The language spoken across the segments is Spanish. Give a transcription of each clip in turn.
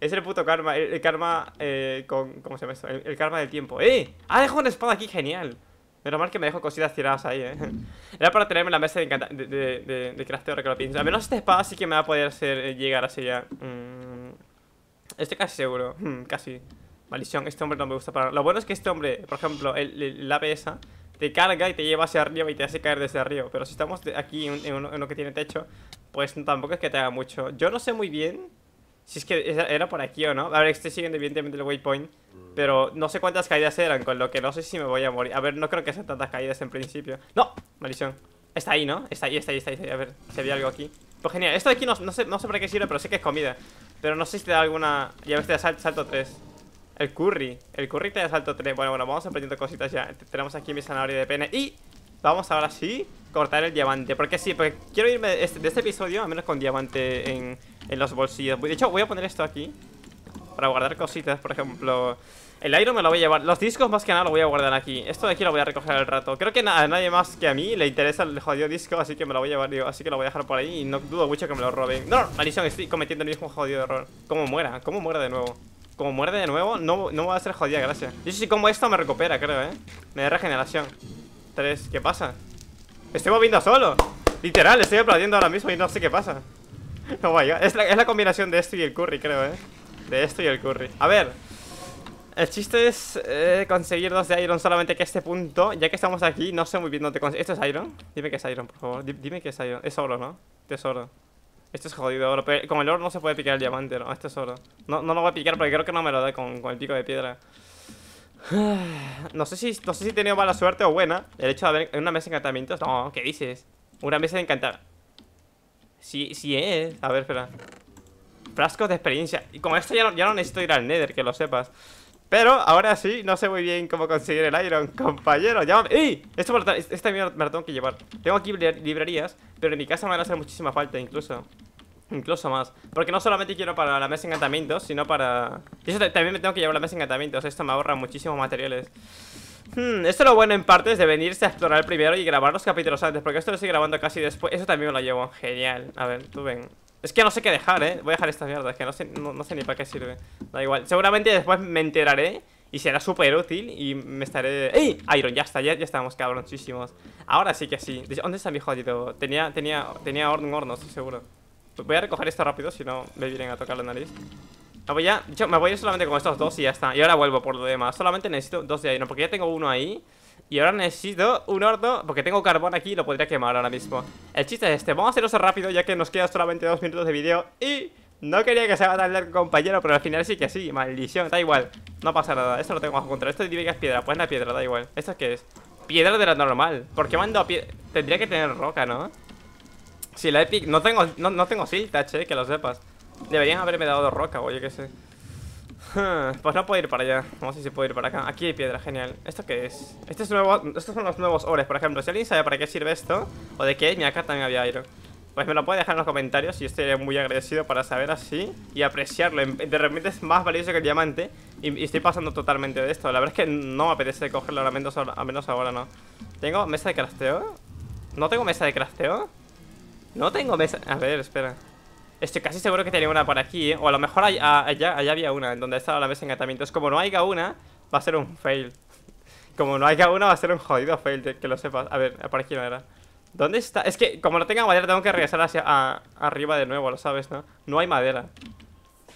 Es el puto karma, el, karma eh, con... ¿Cómo se llama esto? El, karma del tiempo ¡Eh! ¡Ah, dejado una espada aquí! ¡Genial! Menos mal que me dejo cositas tiradas ahí, eh Era para tenerme la mesa de, de, de, de, crafteo que menos esta espada sí que me va a poder hacer eh, llegar así ya mm, Estoy casi seguro, hmm, casi Maldición, este hombre no me gusta para... Lo bueno es que este hombre, por ejemplo, el, el te carga y te lleva hacia arriba y te hace caer desde arriba. Pero si estamos aquí en, en, uno, que tiene techo, pues tampoco es que te haga mucho. Yo no sé muy bien si es que era por aquí o no. A ver, estoy siguiendo evidentemente el waypoint. Pero no sé cuántas caídas eran, con lo que no sé si me voy a morir. A ver, no creo que sean tantas caídas en principio. ¡No! Maldición. Está ahí, ¿no? Está ahí, está ahí, está ahí. A ver, si había algo aquí. Pues genial. Esto de aquí no, sé, no para qué sirve, pero sé que es comida. Pero no sé si te da alguna... Ya ves, te da salto 3. El curry. El curry te da salto 3. Bueno, bueno, vamos aprendiendo cositas ya. Tenemos aquí mi zanahoria de pene. Y Vamos ahora sí cortar el diamante Porque sí, porque quiero irme de este, este episodio Al menos con diamante en, en, los bolsillos De hecho, voy a poner esto aquí Para guardar cositas, por ejemplo El iron me lo voy a llevar, los discos más que nada lo voy a guardar aquí Esto de aquí lo voy a recoger al rato Creo que a nadie más que a mí le interesa el jodido disco Así que me lo voy a llevar, digo, así que lo voy a dejar por ahí Y no dudo mucho que me lo roben No, maldición, estoy cometiendo el mismo jodido error Como muera, como muera de nuevo como muere de nuevo, no, no va a ser jodida, gracias. Yo si como esto me recupera, creo, ¿eh? Me da regeneración. ¿Qué pasa? Estoy moviendo solo Literal, estoy aplaudiendo ahora mismo y no sé qué pasa No vaya, es la, combinación de esto y el curry, creo, eh De esto y el curry A ver el chiste es eh, conseguir dos de Iron solamente que este punto, ya que estamos aquí, no sé muy bien dónde conseguir. ¿Esto es Iron? Dime que es Iron, por favor. dime que es Iron. Es oro, ¿no? Tesoro. Esto es jodido oro. con el oro no se puede picar el diamante, ¿no? Esto es oro. No, no lo voy a picar porque creo que no me lo da con el pico de piedra. No sé si no sé si he tenido mala suerte o buena El hecho de haber una mesa de encantamientos No, ¿qué dices? Una mesa de encantamientos Sí, sí es A ver, espera Frascos de experiencia Y con esto ya no, ya no necesito ir al Nether, que lo sepas Pero ahora sí, no sé muy bien cómo conseguir el Iron Compañero, llámame ¡Ey! Esto me este me lo tengo que llevar Tengo aquí librerías Pero en mi casa me van a hacer muchísima falta incluso Incluso más Porque no solamente quiero para la mesa de encantamientos Sino para... eso también me tengo que llevar la mesa de encantamientos Esto me ahorra muchísimos materiales hmm, Esto lo bueno en parte es de venirse a explorar primero Y grabar los capítulos antes Porque esto lo estoy grabando casi después Eso también me lo llevo Genial A ver, tú ven es que no sé qué dejar, eh Voy a dejar esta mierda Es Que no sé, no, sé ni para qué sirve Da igual Seguramente después me enteraré y será súper útil y me estaré... ¡Ey! Iron, ya está, ya, ya estamos cabronchísimos Ahora sí que sí ¿Dónde está mi jodido? Tenía, tenía, tenía un horno, estoy seguro Voy a recoger esto rápido, si no me vienen a tocar la nariz me voy, a, me voy solamente con estos dos y ya está Y ahora vuelvo por lo demás Solamente necesito dos de ahí, no, porque ya tengo uno ahí Y ahora necesito un horno Porque tengo carbón aquí y lo podría quemar ahora mismo El chiste es este, vamos a hacer hacerlo rápido ya que nos quedan solamente dos minutos de video Y no quería que se haga tan largo compañero Pero al final sí que sí, maldición, da igual No pasa nada, esto lo tengo bajo control Esto que es piedra, pues la piedra, da igual ¿Esto qué es? Piedra de la normal, ¿Por qué mando a piedra Tendría que tener roca, ¿no? Si la Epic... No tengo, no, tengo Siltach, eh, que lo sepas Deberían haberme dado roca rocas o yo qué sé Pues no puedo ir para allá Vamos a ver si puedo ir para acá Aquí hay piedra, genial ¿Esto qué es? Este es nuevo, estos son los nuevos ores, por ejemplo Si alguien sabe para qué sirve esto O de qué ni acá también había aire pues me lo puede dejar en los comentarios y estoy muy agradecido para saber así y apreciarlo. De repente es más valioso que el diamante y, estoy pasando totalmente de esto. La verdad es que no me apetece cogerlo, al menos, al menos ahora no. ¿Tengo mesa de crafteo? ¿No tengo mesa de crafteo? No tengo mesa. A ver, espera. Estoy casi seguro que tenía una por aquí, ¿eh? O a lo mejor ah, allá, había una, en donde estaba la mesa de encantamiento. como no haya una, va a ser un fail. como no haya una, va a ser un jodido fail, que lo sepas. A ver, por aquí no era. ¿Dónde está? Es que como no tenga madera, tengo que regresar hacia arriba de nuevo, lo sabes, ¿no? No hay madera.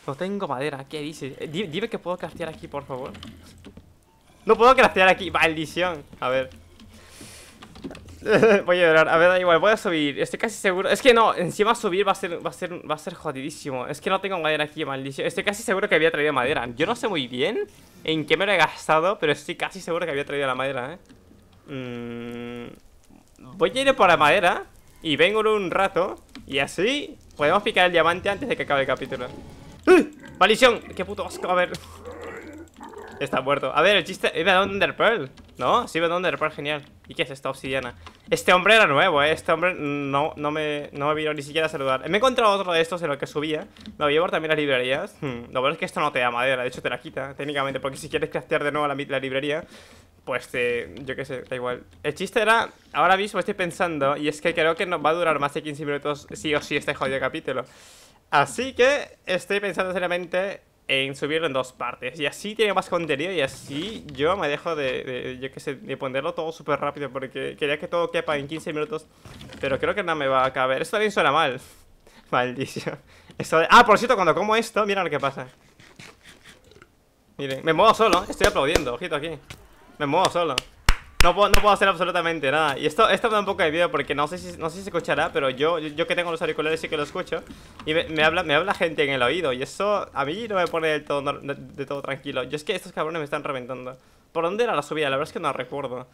No tengo madera, ¿qué dices? Eh, dime que puedo craftear aquí, por favor. No puedo craftear aquí, maldición. A ver. voy a llorar. A ver, da igual, voy a subir. Estoy casi seguro. Es que no, encima subir va a ser, va a ser, va a ser jodidísimo. Es que no tengo madera aquí, maldición. Estoy casi seguro que había traído madera. Yo no sé muy bien en qué me lo he gastado, pero estoy casi seguro que había traído la madera, eh. Mm, voy a ir por la madera y vengo un rato. Y así podemos picar el diamante antes de que acabe el capítulo. ¡Uy! ¡Eh! ¡Maldición! ¡Qué puto asco! A ver. Está muerto. A ver, el chiste... Iba a Under Pearl. No, sí, iba a Under Pearl, genial. ¿Y qué es esta obsidiana? Este hombre era nuevo, ¿eh? Este hombre no, no, me, no vino ni siquiera a saludar. Me he encontrado otro de estos en el que subía. Me lo llevo también las librerías. Hmm, lo bueno es que esto no te da madera, de hecho te la quita, técnicamente. Porque si quieres craftear de nuevo la, la librería, pues te yo qué sé, da igual. El chiste era, ahora mismo estoy pensando, y es que creo que nos va a durar más de 15 minutos sí o sí este jodido capítulo. Así que estoy pensando seriamente en subirlo en dos partes. Y así tiene más contenido y así yo me dejo de, yo sé, de ponerlo todo súper rápido porque quería que todo quepa en 15 minutos, pero creo que no me va a caber. Esto también suena mal. Maldición. Ah, por cierto, cuando como esto, mira lo que pasa. Miren, me muevo solo, estoy aplaudiendo, ojito aquí. Me muevo solo. No puedo, no puedo hacer absolutamente nada Y esto, esto me da un poco de miedo porque no sé si, no si se escuchará Pero yo, yo, que tengo los auriculares sí que lo escucho Y me, habla, me habla gente en el oído Y eso a mí no me pone todo, de, todo tranquilo Yo es que estos cabrones me están reventando ¿Por dónde era la subida? La verdad es que no recuerdo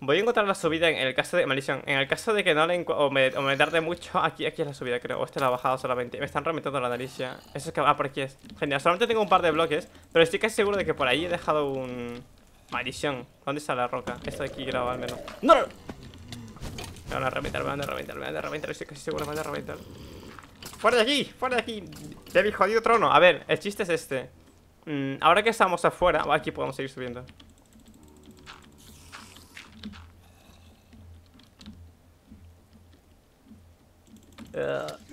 Voy a encontrar la subida en el caso de... Maldición, en el caso de que no la o me, o me tarde mucho Aquí, aquí es la subida, creo, o este es la bajada solamente Me están reventando la nariz Eso es que... Ah, por aquí es Genial, solamente tengo un par de bloques Pero estoy casi seguro de que por ahí he dejado un... Maldición. ¿Dónde está la roca? Esto de aquí graba al menos. ¡No! Me van a reventar, me van a reventar, me van a reventar. Estoy casi seguro, me van a reventar. ¡Fuera de aquí! ¡Fuera de aquí! mi jodido trono. A ver, el chiste es este. Mm, ahora que estamos afuera. Aquí podemos seguir subiendo. Uh.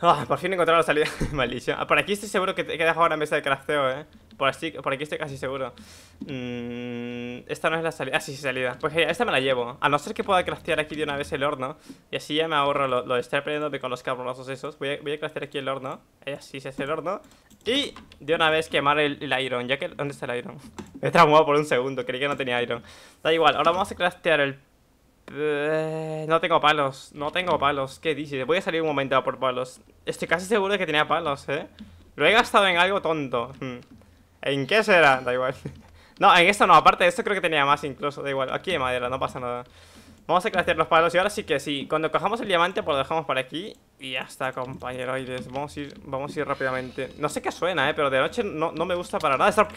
Ah, por fin he encontrado la salida. Maldición. Ah, por aquí estoy seguro que he dejado una mesa de crafteo, eh. Por, así, por aquí estoy casi seguro. Mm, esta no es la salida. Ah, sí, sí, salida. Pues esta me la llevo. A no ser que pueda craftear aquí de una vez el horno. Y así ya me ahorro lo, de estar peleándome con los cabronazos esos. Voy a, craftear aquí el horno. así se hace el horno. Y de una vez quemar el, iron. ¿Dónde está el iron? Me he traumado por un segundo. Creí que no tenía iron. Da igual. Ahora vamos a craftear el eh, no tengo palos, no tengo palos ¿Qué dice? Voy a salir un momento por palos Estoy casi seguro de que tenía palos, ¿eh? Lo he gastado en algo tonto hmm. ¿En qué será? Da igual No, en esto no, aparte de esto creo que tenía más incluso Da igual, aquí hay madera, no pasa nada Vamos a craftear los palos y ahora sí que sí Cuando cojamos el diamante pues lo dejamos por aquí Y ya está, compañeroides Vamos a ir, vamos a ir rápidamente No sé qué suena, eh, pero de noche no, no me gusta para nada estar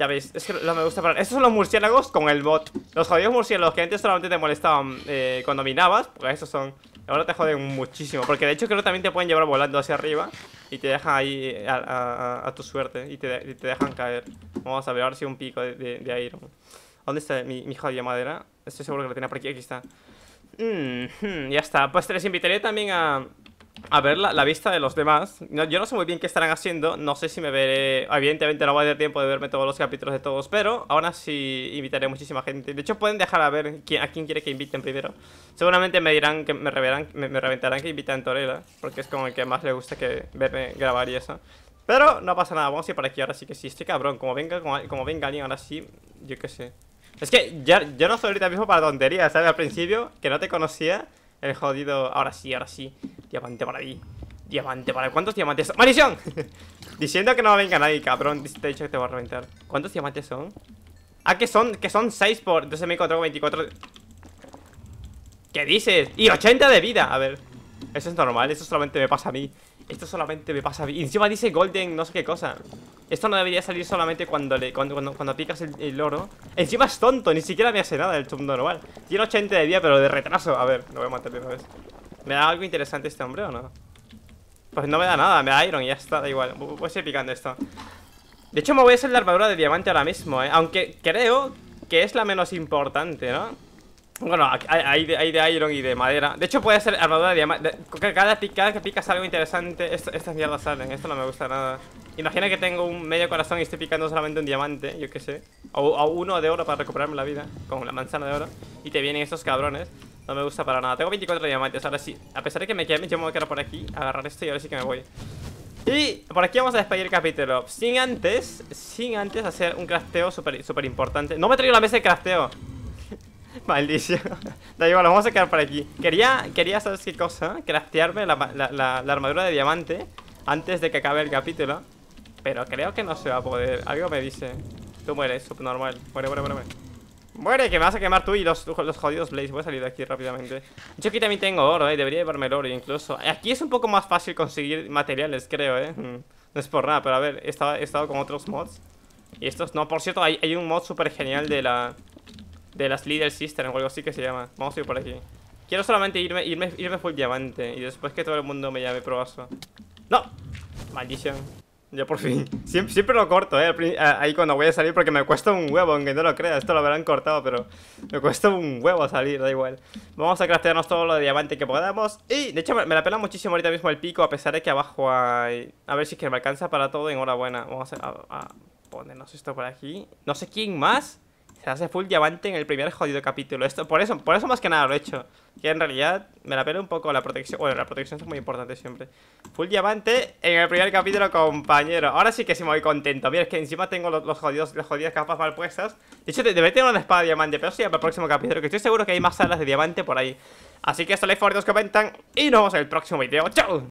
ya veis, es que no me gusta para... Estos son los murciélagos con el bot. Los jodidos murciélagos que antes solamente te molestaban eh, cuando minabas, porque estos son. Ahora te joden muchísimo. Porque de hecho creo que también te pueden llevar volando hacia arriba y te dejan ahí a, tu suerte y te, dejan caer. Vamos a ver, ahora sí un pico de, de, ¿Dónde está mi, jodida madera? Estoy seguro que la tiene por aquí. Aquí está. Mm, hmm, ya está. Pues te les invitaré también a, a ver la, la, vista de los demás. yo no sé muy bien qué estarán haciendo. No sé si me veré. Evidentemente no voy a tener tiempo de verme todos los capítulos de todos, pero aún así invitaré a muchísima gente. De hecho, pueden dejar a ver a quién quiere que inviten primero. Seguramente me dirán que me, reverán, me, reventarán que invitan a Torela, porque es como el que más le gusta que verme grabar y eso. Pero no pasa nada, vamos a ir por aquí ahora sí que sí. Estoy cabrón, como venga, como, venga alguien ahora sí, yo qué sé. Es que ya, yo no soy ahorita mismo para tonterías, ¿sabes? Al principio, que no te conocía. El jodido... Ahora sí, ahora sí. Diamante para mí. Diamante para... ¿Cuántos diamantes son? ¡Marisión! Diciendo que no venga nadie, cabrón. Te he dicho que te voy a reventar. ¿Cuántos diamantes son? Ah, que son... Que son 6 por... Entonces me encontrado 24... ¿Qué dices? Y 80 de vida. A ver. Eso es normal. Eso solamente me pasa a mí. Esto solamente me pasa bien. Encima dice golden, no sé qué cosa. Esto no debería salir solamente cuando le cuando, cuando, picas el, oro. Encima es tonto, ni siquiera me hace nada el chumbo normal. Tiene 80 de día, pero de retraso. A ver, lo voy a matar de vez. ¿Me da algo interesante este hombre o no? Pues no me da nada, me da iron y ya está, da igual. Voy a seguir picando esto. De hecho, me voy a hacer la armadura de diamante ahora mismo, ¿eh? Aunque creo que es la menos importante, ¿no? Bueno, hay de, hay de iron y de madera De hecho puede ser armadura de diamante cada, que picas algo interesante Estas mierdas salen, esto no me gusta nada Imagina que tengo un medio corazón y estoy picando solamente un diamante Yo qué sé o, uno de oro para recuperarme la vida Con la manzana de oro Y te vienen estos cabrones No me gusta para nada Tengo 24 diamantes, ahora sí A pesar de que me queme, yo me voy a quedar por aquí Agarrar esto y ahora sí que me voy y por aquí vamos a despedir el capítulo Sin antes, sin antes hacer un crafteo súper importante No me traigo la mesa de crafteo Maldición. Da igual, vamos a quedar por aquí. Quería, quería ¿sabes qué cosa? Craftearme la, armadura de diamante antes de que acabe el capítulo. Pero creo que no se va a poder. Algo me dice. Tú mueres, subnormal. Muere, muere, muere. Muere, que me vas a quemar tú y los, los jodidos Blaze. Voy a salir de aquí rápidamente. Yo aquí también tengo oro, eh. Debería llevarme el oro incluso. Aquí es un poco más fácil conseguir materiales, creo, eh. Mm. No es por nada, pero a ver, he estado, con otros mods. Y estos no. Por cierto, hay, hay un mod súper genial de la de las Leader Sisters, o algo así que se llama. Vamos a ir por aquí. Quiero solamente irme, irme, irme full diamante y después que todo el mundo me llame probazo. ¡No! Maldición. Ya por fin. Siempre, lo corto, ¿eh? Ahí cuando voy a salir porque me cuesta un huevo, aunque no lo crea. Esto lo habrán cortado, pero me cuesta un huevo salir, da igual. Vamos a craftearnos todo lo de diamante que podamos. Y, de hecho, me la pela muchísimo ahorita mismo el pico, a pesar de que abajo hay... A ver si es que me alcanza para todo, enhorabuena. Vamos a ponernos esto por aquí. No sé quién más se hace full diamante en el primer jodido capítulo. Esto, por eso, por eso más que nada lo he hecho. Que en realidad me la pelo un poco la protección. Bueno, la protección es muy importante siempre. Full diamante en el primer capítulo, compañero. Ahora sí que sí me voy contento. Mira, es que encima tengo los, los jodidos, las jodidas capas mal puestas. De hecho, debería tener una espada de diamante, pero sí para el próximo capítulo. Que estoy seguro que hay más salas de diamante por ahí. Así que hasta like os comentan. Y nos vemos en el próximo video. ¡Chao!